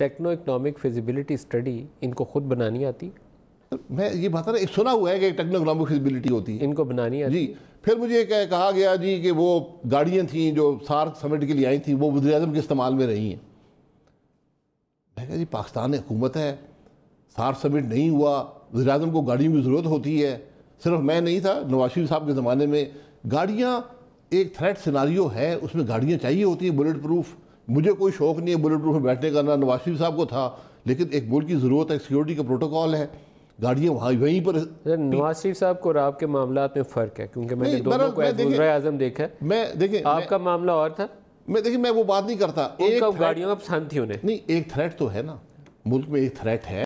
techno economic feasibility study इनको खुद बनानी आती मैं ये बात ना सुना हुआ है कि टेक्नो इकोनॉमिक फिजिबिलिटी होती है इनको बनानी आती जी फिर मुझे कह, कहा गया जी कि वो गाड़ियाँ थी जो सार्क समिट के लिए आई थी वो वजी अजम के इस्तेमाल में रही हैं मैं कहा जी पाकिस्तान हुकूमत है सार्क समिट नहीं हुआ वजी अजम को गाड़ियों की ज़रूरत होती है सिर्फ मैं नहीं था नवाज शरीफ साहब के ज़माने में गाड़ियाँ एक थ्रेट सिनारियो है उसमें गाड़ियाँ चाहिए होती हैं बुलेट प्रूफ मुझे कोई शौक नहीं है बुलेट प्रूफ में बैठने का ना नवाज शरीफ साहब को था लेकिन एक मुल्क की ज़रूरत है सिक्योरिटी का प्रोटोकॉल है गाड़ियाँ वहाँ वहीं पर नवाज शरीफ साहब को और आपके मामला में फ़र्क है क्योंकि मैंने दोनों को आज़म देखा है मैं देखिए आपका मामला और था मैं देखिए मैं वो बात नहीं करता एक गाड़ियों का पसंद थी उन्हें नहीं एक थ्रेट तो है ना मुल्क में एक थ्रेट है